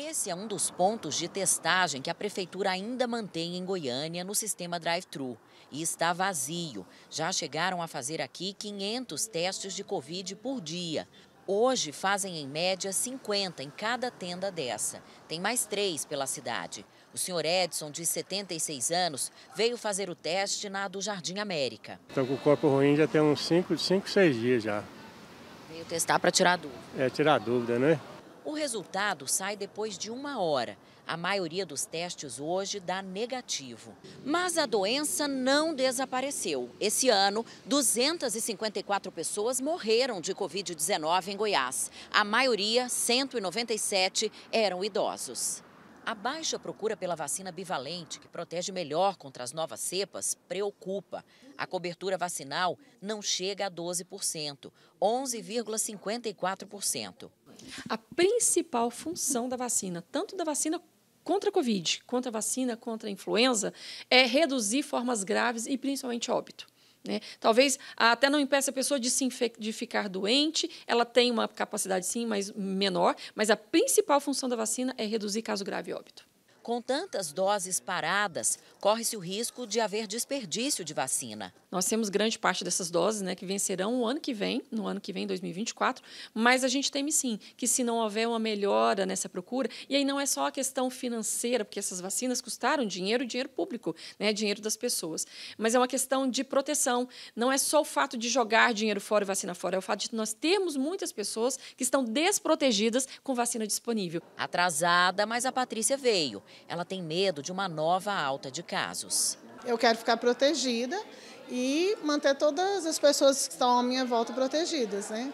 Esse é um dos pontos de testagem que a prefeitura ainda mantém em Goiânia no sistema drive-thru e está vazio. Já chegaram a fazer aqui 500 testes de Covid por dia. Hoje fazem em média 50 em cada tenda dessa. Tem mais três pela cidade. O senhor Edson, de 76 anos, veio fazer o teste na do Jardim América. Estou com o corpo ruim já tem uns 5, 5 6 dias já. Veio testar para tirar dúvida. É, tirar dúvida, né? O resultado sai depois de uma hora. A maioria dos testes hoje dá negativo. Mas a doença não desapareceu. Esse ano, 254 pessoas morreram de Covid-19 em Goiás. A maioria, 197, eram idosos. A baixa procura pela vacina bivalente, que protege melhor contra as novas cepas, preocupa. A cobertura vacinal não chega a 12%, 11,54% a principal função da vacina, tanto da vacina contra a Covid, contra a vacina, contra a influenza, é reduzir formas graves e principalmente óbito. Né? Talvez até não impeça a pessoa de, se de ficar doente, ela tem uma capacidade sim, mas menor, mas a principal função da vacina é reduzir caso grave e óbito. Com tantas doses paradas, corre-se o risco de haver desperdício de vacina. Nós temos grande parte dessas doses né, que vencerão o ano que vem, no ano que vem, 2024, mas a gente teme sim que se não houver uma melhora nessa procura, e aí não é só a questão financeira, porque essas vacinas custaram dinheiro, dinheiro público, né, dinheiro das pessoas, mas é uma questão de proteção. Não é só o fato de jogar dinheiro fora e vacina fora, é o fato de nós termos muitas pessoas que estão desprotegidas com vacina disponível. Atrasada, mas a Patrícia veio ela tem medo de uma nova alta de casos. Eu quero ficar protegida e manter todas as pessoas que estão à minha volta protegidas, né?